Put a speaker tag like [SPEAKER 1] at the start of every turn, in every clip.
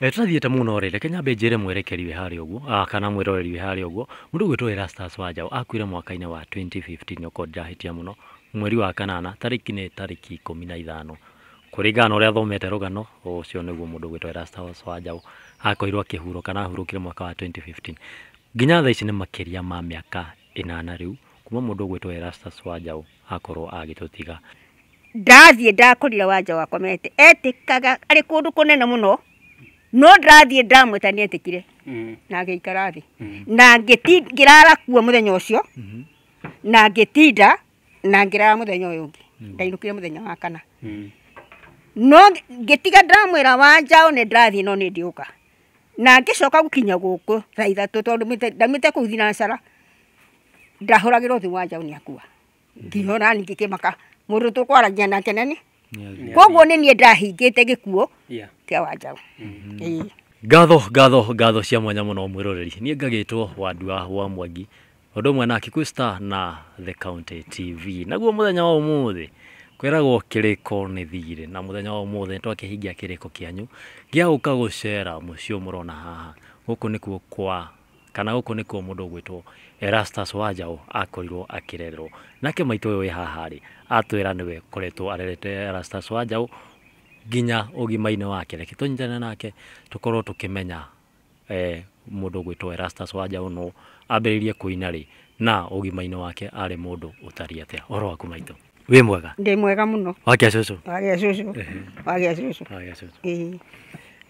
[SPEAKER 1] E, eh, tũrathiĩte mũno rĩ reke nyambe njĩre mwerekeri wĩ harĩa ũguo ah, kana mwĩroreri wĩ harĩa ũguo mũndũ ũgwĩtwo Erastus Wanjaũ akuire mwaka-inĩ wa 2015 okorwo ndirahĩtia mũno mweri wa kanana tarĩki nĩ tarĩki ikũmi na ithano kũringana na ũrĩa thomete rũgano ũcio nĩguo mũndũ ũgwĩtwo Erastus Wanjaũ akoirwo akĩhurũka na ahurũkire mwaka wa 2015 nginya thaa ici nĩ makĩria ma mĩaka ĩnana riu kuma mũndũ ũgwĩtwo Erastus Wanjaũ akorwo agĩtũtiga
[SPEAKER 2] ndathiĩ ndakũrire Wanjaũ akomete etĩkaga arĩ kũndũ kũnene mũno no ndirathiä ndamwä nä kire mm-hmm. na ngä ikara thä mm-hmm. na ngä rara kuo må thenya å cio mm-hmm. na ngä tinda na ngä rara må thenya å yå ngä ndainå kire må thenya wa kana no ngä tiga ndamwä ra wa njaå nä ndärathiä no nä ndä å ka na ngä coka gå kinya gå kå tha ithatå tondå ndamä te kå u thinacara ndahå ragä thä wa njao nä akua ngihå ra kä maka må ndå tå kwaragia nake nene koguo ni nie ndahingite gikuo kia wanjau mhm.
[SPEAKER 1] ngatho ngatho ngatho cia mwanya muno mwiroreri nie ngagitwo wandua wa mwangi undu umwe na kikuyu star na the county tv naguo muthenya wa umuthi kwiragwo kiriko ni thire na muthenya wa umuthi ni twakihingia kiriko kianyu gia guka gucera mucio murona haha guku nikuo kwa kana guku nikuo mundu ugwitwo erastus wanjau akorirwo akirerwo nake maitu uyu wi haha ri atwä nä koretwo arerete Erastus Wanjaũ nginya ũgima-inĩ wake reke tũnyitane nake tũkorwo tũkĩmenya eh, mũndũ ũgwĩtwo Erastus Wanjaũ no ambĩrĩrie kũina rĩ na ũgima-inĩ wake arĩ mũndũ ũtariĩ atĩa ũhoro waku maitũ
[SPEAKER 2] wĩ mwega ndĩ mwega mũno wagĩa cũcũ wagĩa cũcũ wagĩa cũcũ wagĩa cũcũ ĩĩ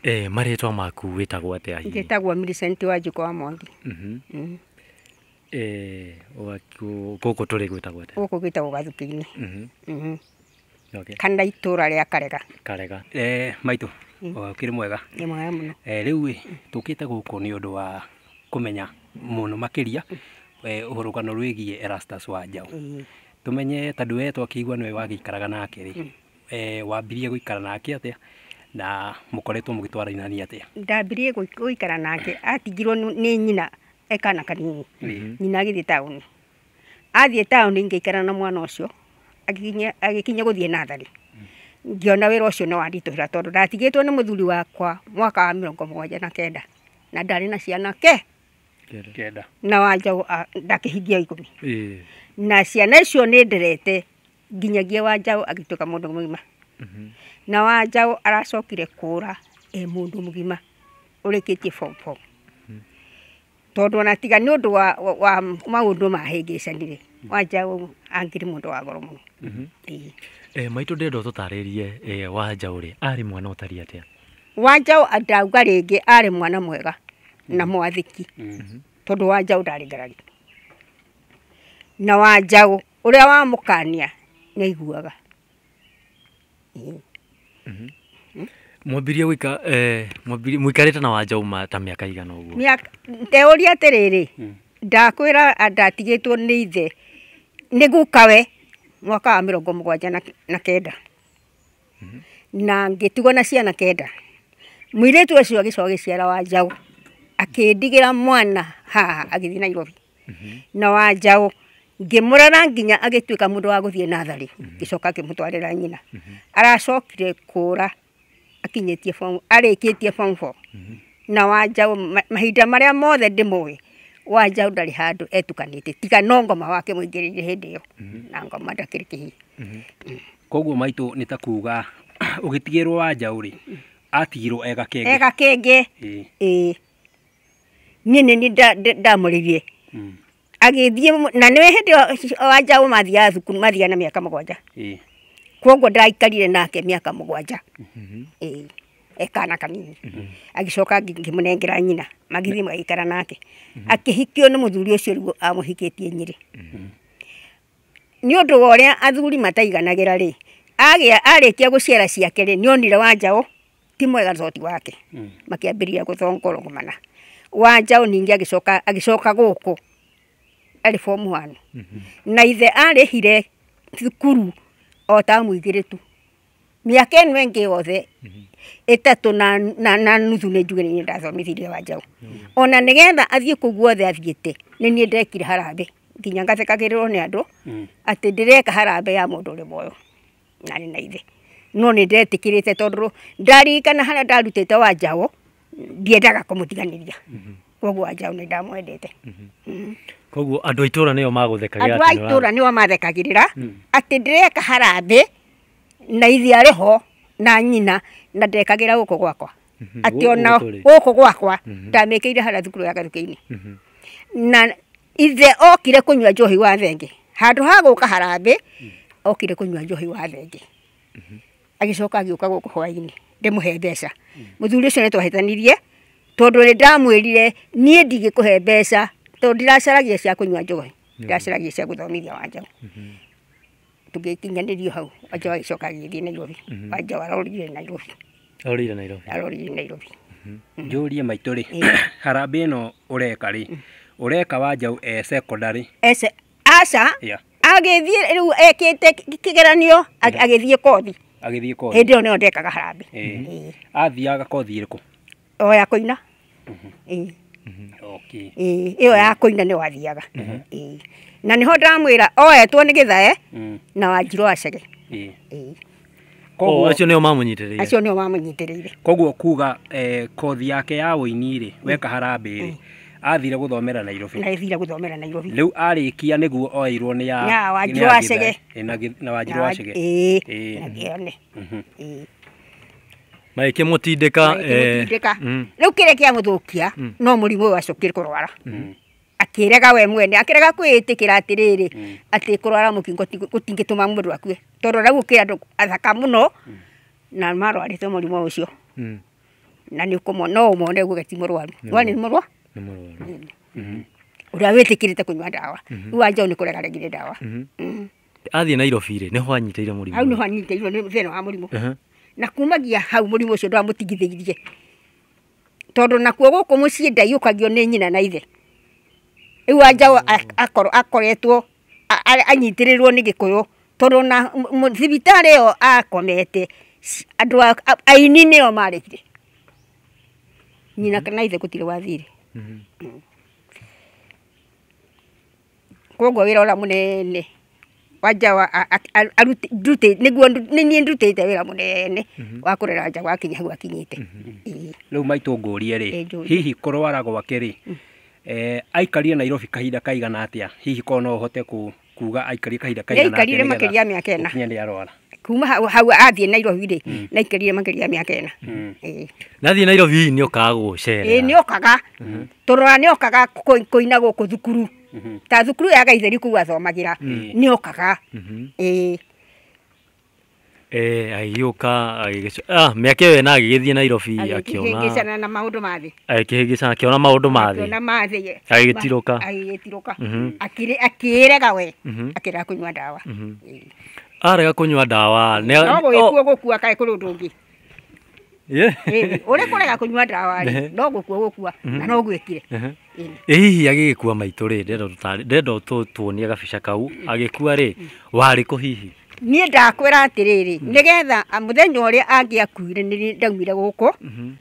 [SPEAKER 1] eh, marĩtwa maku wĩtagwo atĩa hihi
[SPEAKER 2] ngĩtagwo Millicent Wanjikũ wa Mwangi mm -hmm. mm
[SPEAKER 1] gå eh, kå gũkũ tũrĩ gwĩtagwo atĩa
[SPEAKER 2] gũkũ gwĩtagwo gathuki-inĩ mhm. mhm. kana rä a karega
[SPEAKER 3] karega eh, maitũ mhm. rä mwega nĩ mwega te gå kå nä å ndå wa kå menya må no makä ria å hå rå rwä mũno wa eh, ũhurũkano tå menye tandå wetw akä igua nä wagä ikaraga nake rä wambirie gå ikara nake atä a na må må koretwo gä mũkoretwo atä
[SPEAKER 2] a ndambirie ikara nake atigirwo nä nyina ekana kanini mm-hmm. nyina agä thiä taåni athiä taåni ngäikara na mwana å agikinya agäkinya gå thiä nathari mm-hmm. ngĩona wĩra ũcio nĩ wanditũhĩra tondu ndatigĩtwo ni muthuri wakwa mwaka wa mĩrongo mũgwanja na kenda na ndarĩ na ciana ke kenda na wanjaũ ndakĩhingia ikumi na ciana icio nĩ nderete nginyagia wanjaũ agĩtuĩka mundu mugima mm-hmm. na wanjaũ aracokire kura e mundu mugima ũrĩkĩtie form four tondå ona tiga nä å ndå wa, maå ndå mahängäcanire wanja å angirä må ndå wa goro må no e,
[SPEAKER 1] mhm. maitå ndenda å tå tarä rie e, wanja å rä arä mwana å tari atä a
[SPEAKER 2] wanjaå ndauga rä ngä arä mwana mwega na mhm. mwathiki mm wanja tondå wanjaå ndarä ngarari na wanjaå å rä a wamå kania nä aiguaga
[SPEAKER 1] mwambirie gwika eh mwambirie muikarite na wanjauma ta miaka igana uguo
[SPEAKER 2] miaka teoria atiriri hmm. ndakwira andatigitwo ni ithe ni gukawe mwaka wa mirongo mugwanja na kenda hmm. na ngitigwo na ciana kenda muiritu ucio agicoka giciara wa njau akindigira mwana haha agithii nairobi hmm. na wa njau ngimurera nginya agituika mundu wa guthii nathari ngicoka ngimutwarira nyina aracokire kura akinyetie form arĩkĩtie form 4 mm-hmm. na waja mahinda maria mothe ndĩmũĩ waja ndarĩ handu etukanite tiga no ngoma wake mũingĩrĩire hĩndĩ ĩyo mm-hmm. na ngoma ndakĩrĩ hi
[SPEAKER 3] mm-hmm. koguo maitu nitakuga ta waja uri wanjaũ rĩ atigirwo ega kenge ega
[SPEAKER 2] kĩngĩ ĩĩ niĩ nĩ niĩ mm. agithie na nĩ hĩndĩ waja umathia thukuru mathia na mugwanja mũgwanja koguo ndaikarire nake miaka mugwanja ä mm-hmm. eh, ekana kanini mm-hmm. agicoka ngimunengera nyina magithi mm-hmm. magikara nake akihikio ni muthuri ucio riu amuhikitie nyiri ni undu wa uria athuri mataiganagira ri agia arikia guciara ciake ri ni onire wanjao ti mwega thoti wake mm. makiambiria guthongoro gumana wanjao ningi agicoka agicoka guku ari form 1 na ithe arihire thukuru ota ta muigire tu miaka ä no ä ngä yothe ä mhm. tatå na nuthu nä njugä nä ndathomithirie wa njau mhm. ona nä getha athiä kå guothe athiä te nä niä ndekire harambe nginya ngathekagä rä rwo nä andå mhm. atä ndä reka ya må ndå å rä moyo na ni na ithe no nä ndetä kä rä te tondå ndaririkana harä a ndarutä te wa njao ndiendaga kå må tiganä ria koguo anja ni ndamwendete mm-hmm.
[SPEAKER 1] koguo andå a itå ra nä o magåthekagä andå a itå ra
[SPEAKER 2] rä ra mm. atä ndä reka harambä na ithia na nyina na ndekagä ra gå kå gwakwa mm-hmm. ati ona gå kå gwakwa mm-hmm. ndamä kä ire harä thukuru ya gathukä-inä na ithe okire kå nyua njohi wa thenge handå ha gå ka harambä mm. okire kå nyua wa thenge agä coka agä å ka he mbeca må thuri å cio nä tondu ni ndamwirire nie ndigikuhe mbeca tondu ndiracaragia cia kunyua njohi mhm. ndiracaragia cia guthomithia wanja mhm. tugikinyanĩrio hau wanja wagĩcoka agĩthiĩ nairobi mhm. wanja warorire nairobi
[SPEAKER 1] arorire nairobi arorire
[SPEAKER 2] nairobi
[SPEAKER 3] njũrie maitũ rĩ harambĩ ĩno ũreka rĩ ũreka wanjau e secondary
[SPEAKER 2] ese aca agĩthiĩ rĩu ekĩte kĩgeranio agĩthiĩ kothi
[SPEAKER 3] thiä kothi hĩndĩ ĩyo yo ndekaga harambĩ athiaga kothi kå
[SPEAKER 2] Mm-hmm. Mm-hmm. o ya kuina ä ä ä yo ya kuina nä wathiaga ä mm-hmm. na ni ho ndamwä ra oetwo ni gä thae mm. na wanjiro acege acio nä o
[SPEAKER 1] mamå nyitä rä ire acio
[SPEAKER 2] nä o mamå nyitä rä ire
[SPEAKER 1] koguo kuga eh, kothi
[SPEAKER 3] yake ya å ini weka we mm. kaharambä rä mm. athire gå nairobi na
[SPEAKER 2] gå guthomera nairobi
[SPEAKER 3] riu arikia niguo oirwo ni ya ya wanjiro acege na wanjiro acege
[SPEAKER 2] ä na gä one
[SPEAKER 1] maike kä må tindä kire
[SPEAKER 2] kia u kä no må rimå å yå acokire kå rwara mm. mm. akä rega we mwene akä rega kwä tä kä ra atä rä mm. rä atä kå rwara må kingo gå tingä tå ma må ndå akue tondå rä u kä athaka må no na marwarä te må rimå å cio na nä å no å mone guo geti må rwaru rwarä nä må rwa
[SPEAKER 1] å rä mm-hmm.
[SPEAKER 2] a wä tä kä rä te kå nyua ndawa mm-hmm. rä u anjao nä kå regaregire ndawa
[SPEAKER 1] mm-hmm. athiä nairobi rä nä ho anyitä ire må rimå hau
[SPEAKER 2] nä ho anyitä irwo nä na kumagia hau murimu ucio ndamutigithiirie tondu nakuo guku ndai ndaiyukagio ni nyina na ithe riu akoro akoretwo anyitirirwo ni gikuyu tondu na thibitari yo akomete andu aini nio marikire nyina kana ithe gutire wathire mm-hmm. mm. koguo wira ura munene wa arute niguo nä niä ndutä te wä ra må nene mhm. wa kå rera njagu akinya hau akinyä
[SPEAKER 3] mhm. rä u maitå ngå rie rä hihi kå rwara gwake rä mm. eh, aikarie nairobi kahinda kaigana atä a hihi kono no å hote kå kuga aikarire kahinda kaigana aikarire makiria miaka ena nyende arwara
[SPEAKER 2] kuma hau athie Nairobi rä mm. naikarire makiria miaka ena mm.
[SPEAKER 1] Nairobi nä okaga gå gå cerera nä
[SPEAKER 2] okaga mm -hmm. nä okaga kå ina gå kå thukuru hmm. ta thukuru ya gaitheri kuu athomagira mm. nä okaga
[SPEAKER 1] mm eh ayuka ah mĩaka we na agĩgĩthiĩ nairobi akiona akĩona
[SPEAKER 2] na maundu mathi
[SPEAKER 1] maũndũ ma thĩ akĩhĩngĩcana akĩona maũndũ ma
[SPEAKER 2] akire akire gawe akira kunywa dawa
[SPEAKER 1] kũnyua ndawa mhm. eh. arega dawa ne no oh. gũgĩkuo
[SPEAKER 2] gũkua kaĩ kũrĩ ũndũ ũngĩ
[SPEAKER 1] eh,
[SPEAKER 2] ũrĩa kũrega kũnyua kunywa dawa no gũkua gũkua na mhm. no gwĩkire
[SPEAKER 1] eh. ĩ hihi ri ndendo tutari ndendo ũtuonie gabica kau agĩkua ri mm. wari kũ hihi
[SPEAKER 2] niä ndakwä atä rä rä hmm. nä getha må thenya å rä a angä akuire nä ndaumire gå kå mm-hmm.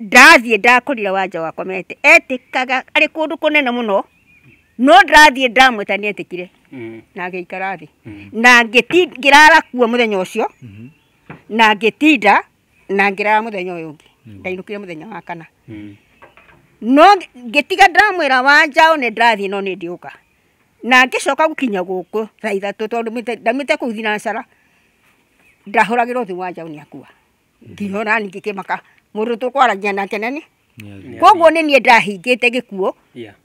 [SPEAKER 2] ndathiä ndakorire wanja wakomete etä kaga arä kå ndå kå nene må no no ndathiä ndamwä ta nä etä kire mm-hmm. na ngä ikara thä mm-hmm. na ngä rara kua må thenya å cio na ngä tinda na ngä rara må thenya å yå ngä ndainå kire må thenya wa kana no ngä tiga ndamwä ra wanjao nä ndathiä no nä ndä å ka na ngicoka gukinya guku thaa ithatu tondu ndamite kuu thinacara ndahuragirwo thimu wa njau niakua ngihora ngikimaka mundu tukwaragia nake nani koguo ni nie ndahingite gikuo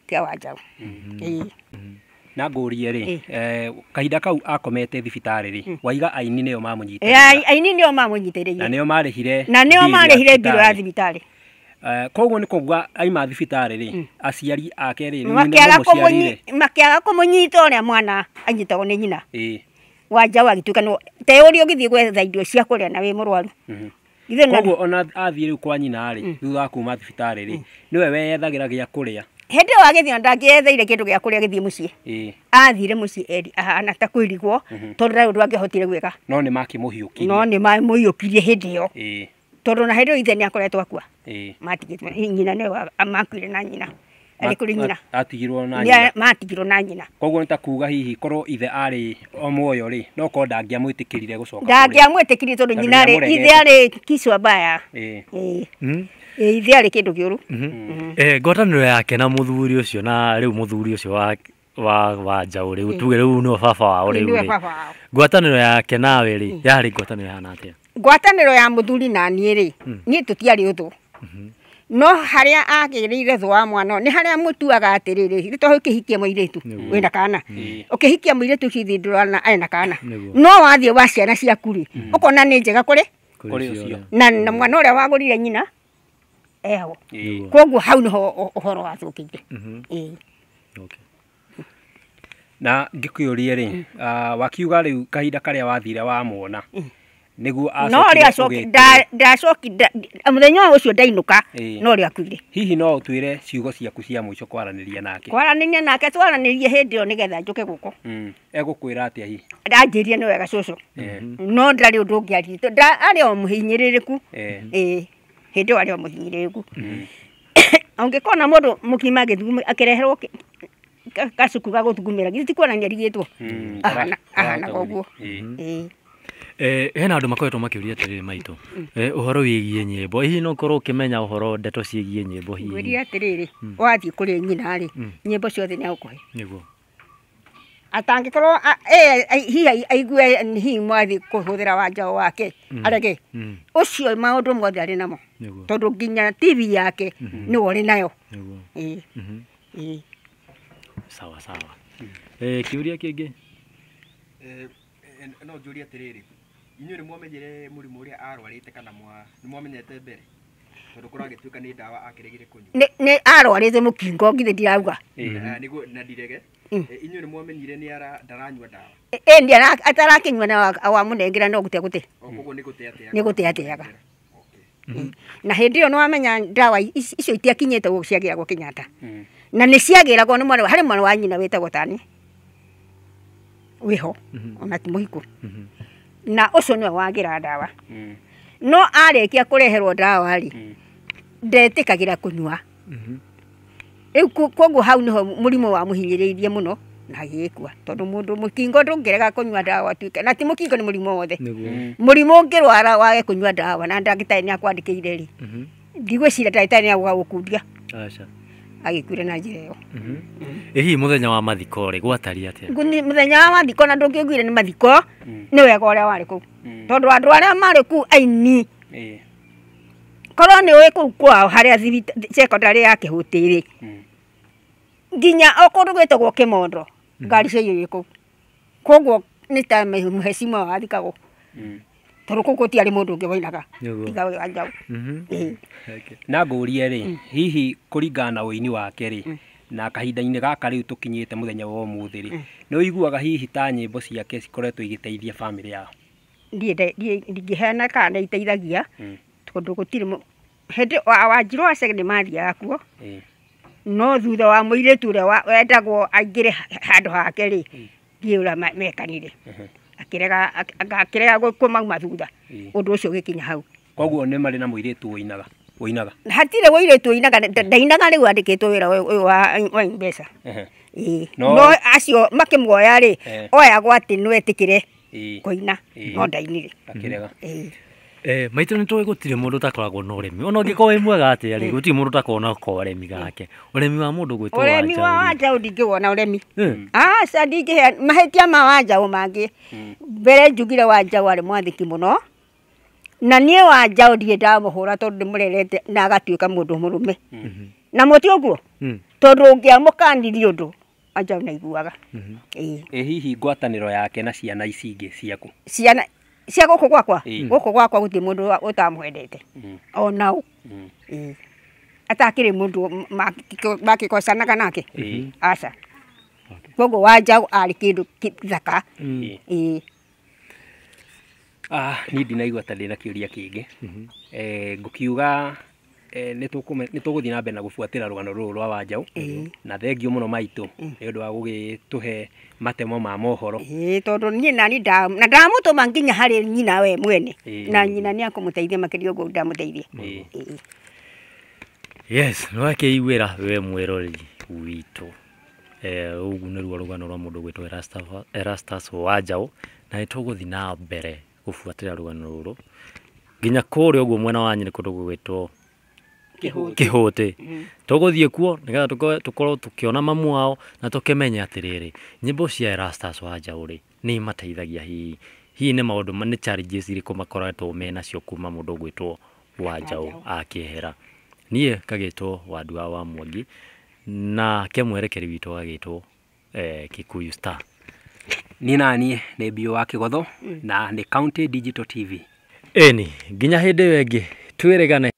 [SPEAKER 2] kia wa njau
[SPEAKER 3] mhm. mhm. na ngårie rä eh, kahinda kau akomete thibitarä rä mm. waiga aini nä yo mamå
[SPEAKER 2] nyitärä eh, aini nä yo mamå nyitärä na nä
[SPEAKER 3] yo marä hire na nä yo marä ya thibitarä Eh, koguo nä kuga aima thibitarä rä mm. aciari ake ri makiaga
[SPEAKER 2] kå må nyita rä a mwana anyitagwo ni nyina wanja wagituä ka teå rä å gä thiä gwetha irio cia kuria rä na wä må
[SPEAKER 3] mm-hmm. koguo ona athiä rä u kwa nyina rä mm. thutha wa kuma thibitarä ri mm. nä we weyethagä ra gä a kå rä a
[SPEAKER 2] hä ä wagä thiä ndangäetheire kä rä a gä athire eri ta kwä rigwo mm-hmm. tondå rä ndå angä hotire gwä
[SPEAKER 3] no ni makä må hiå
[SPEAKER 2] no nä mamå hiå kirie hä ndä ä tondu na hä ithe nä akoretwo akua nyina nä makuire na nyina arä kå rä nyina matigirwo na nyina
[SPEAKER 3] koguo nä ta kuga hihi korwo ithe arä o muoyo rä no korwo ndangä amwä tä kä rire gå coka ndangä
[SPEAKER 2] amwä tä kä rire tondå nyina rä ithe arä kiswa mbaya hmm? ithe arä kä ndå gä å ru
[SPEAKER 1] ngotanä yake na må thuri å cio na rä u må thuri å cio wa wa wa njaũ rĩu tuge rĩu nĩwe baba wao rĩu rĩ ngwatanĩro yake nawe rĩ yarĩ ngwatanĩro ya na
[SPEAKER 2] ngwatanĩro ya thuri na niĩ rĩ hmm. niĩ tũtiarĩ ũthũ mhm. no harĩa agĩrĩire thũ wa mwana nĩ harĩa mũtuaga atĩrĩrĩ to ũkĩhikia mũirĩtu wĩna kana hmm. ũkĩhikia tu ũcio ithiĩ ndũrona ena kana no wathiä wa ciana ciaku å hmm. kona nä njega rä na mwana ũrĩa wagũrire nyina eho koguo hau nĩho ũhoro wathũkĩire
[SPEAKER 1] mhm.
[SPEAKER 3] na ngĩkũyũrie rĩ ah, wakiuga u kahinda a wathire wamwona mm -hmm niguo no ri acoki da
[SPEAKER 2] da acoki da muthenyo ucio ndainuka no ri kuire
[SPEAKER 3] hihi no utwire ciugo ciaku cia muico kwaraniria nake
[SPEAKER 2] kwaraniria nake twaraniria hindi yo nigetha njuke guko
[SPEAKER 3] mm egukwira atia hihi
[SPEAKER 2] ndanjirie ni wega cucu mm-hmm. no ndari undu ngiari ungiarite ari o muhinyiririku eh hindi iyo ari o muhinyiririku hmm. ungikona mundu mukima akireherwo gacuku ga guthugumira githĩ ti kuonania rigĩtwo hmm. ahana koguo
[SPEAKER 1] eh Eh, hena andå makoretwo makä å ria atä maitå å mm. eh, horo wä giä nyä mbo hihi no korwo å kä menya å horo ndeto ciä giä nyä mbo hihi ria
[SPEAKER 2] atä rä mm. rä wathiä kå rä nyinarä mm. nyä mbo ciothe nä agå kå he nä atangä korwo e, hihi aigue hihi mwathi kå hå thä ra wanjao wake arege å cio maå ndå mothe arä namo tondå nginya tv yake mm-hmm. nä worä nayo mm-hmm. sawa kä å ria kä ngä
[SPEAKER 3] no njå ria atä rä rä inyuĩ nĩ mwamenyire mũrimũ ũrĩa arwarĩte kana nĩ mwamenyete mbere tondå korwo agä tuä ka nä ndawa akĩregire kũnyua
[SPEAKER 2] nä arwarä te må kingo ngithä ndirauga
[SPEAKER 3] mm-hmm. nä na ndirege mm. inyuä nä mwamenyire nä ndaranyua ndawa
[SPEAKER 2] ä nä atarakä nyua na wamå nengera no gå te gå te koguo nä gå te ateaga na hä ndä ä yo nä wamenya ndawa icio itiakinyä te gå ciagä ragwo mm-hmm. na nä ciagä ragwo nä mwana harä mwana wa nyina wä tani wä ho mm-hmm. ona ti må na ũcio nĩwe wagira ndawa mm. no arĩkia kũreherwo ndawa rĩ mm. ndetĩkagĩra kũnyua mhm. rĩu mm -hmm. koguo hau nĩho murimo wa mũhinyĩrĩirie muno na tondu mundu mukingo mũkingo ndũngĩrega kũnyua ndawa tuike na ti mukingo ni murimo wothe mm. mũrimũ ũngĩrwara wage kũnyua ndawa na ndagĩtarĩ nĩakwandĩkĩire rĩ mhm. ndigwĩciria ndagĩtarĩ nĩagũga gũkundia agikwire na njira iyo ä
[SPEAKER 1] mm-hmm. hihi må thenya wa mathiko rä gwatari atä
[SPEAKER 2] muthenya wa mathiko na ndå ngä nguire nä mathiko mm. nä wega å rä a warä kå u mm. tondå andå arä a marä kå aini korwo nä å ä kå u kwao harä a cekondarä ya kä hå tä nginya o ndå gwä tagwo kä mondo mm. ngari ciaiyå ä kå koguo nä ta må hecimwa wathikagwo toroko ko ti ari mundu ungi wainaga tiga wa njau
[SPEAKER 3] mm-hmm. na ngũrie rĩ mm. hihi kũringana na ũini wake rĩ mm. na kahinda-inĩ gaka rĩu tũkinyĩte mũthenya wa ũmũthĩ rĩ mm. nĩ ũiguaga hihi ta nyĩmbo ciake cikoretwo igĩteithia bamĩrĩ yao
[SPEAKER 2] ndingĩheana kana nĩ iteithagia tondũ gũtirĩ hĩndĩ wanjirũ acege nĩ mathiaga kuo no thutha wa mũirĩtu ũrĩa wendagwo aingĩre handũ hake rĩ ndiĩ ũrĩa mekanire akirega akirega kumaguma thutha
[SPEAKER 3] undu ucio gikinya hau koguo ni mari na muiritu uinaga uinaga
[SPEAKER 2] hatire muiritu uinaga ndainaga riu andikitwo wira wa mbeca no acio makimwoya ri oya gwati no etikire kuina no ndainire
[SPEAKER 1] akirega eh nä tå gå tirä må ndå takoragwo na å remi ona å ngä korwo wä mwega atä rä gå tirä må ndå takoragwo remi gake å remi wa må ndå gwä tå remi wa
[SPEAKER 2] wanjaå ndingä wona å remi aca ndingä hea mahä tia ma wanjaå mangä mbere njugire wanjaå arä mwathä må no na niä waja ndirä ndamå hå ra ni ndä må rerete na agatuä ka må ndå må rå me na må ti å guo tondå å ngä amå kanirie å ndå naiguaga
[SPEAKER 3] ä hihi ngwatanä ro yake na ciana ici ciaku
[SPEAKER 2] ciana cia gå kå gwakwa gå kå gwakwa gå tirä må ndå å tamwendete ona å atakä rä må ndå makä kocanaga nake aca koguo wanjaå arä kä ndå thaka
[SPEAKER 3] ah, ni ndinaigua ta ndä na kä å ria kä mhm. eh, ngä ngå kiuga Eh, nituguthiä na mbere na gano rugano rå rwa wanjau na thengio maitå nä å ndå
[SPEAKER 2] wa he matemo ma mohoro tondu nie nani na ndamutuma nginya hari nyina we mwene na nyina ni akumuteithia makiria uguo wakä
[SPEAKER 1] yes ra we mwiroreri witu ugu eh, nä ruo rå gano rwa må ndå gwä two erastus wanjaå na nä gå thiä nambere gå buatä ra rå gano rå rå nginya kå rä a å guo mwena wanyu nä kå ndå gå gwä two kihuti mm. tuguthie kuo nigetha tukorwo tukiona mamu wao na tukimenya atiriri nyimbo cia rastas wa njauri ni mateithagia hihi hihi ni maundu ni challenges iriku makoretwo menacio kuma mundu gwitwo wa njau akiehera nie kagitwo wandua wa mwangi na kemwerekeri witu gagitwo eh, kikuyu star ni nanie ni bio wa kigotho mm. na ni county digital tv eni nginya hindi iyo ingi twiregane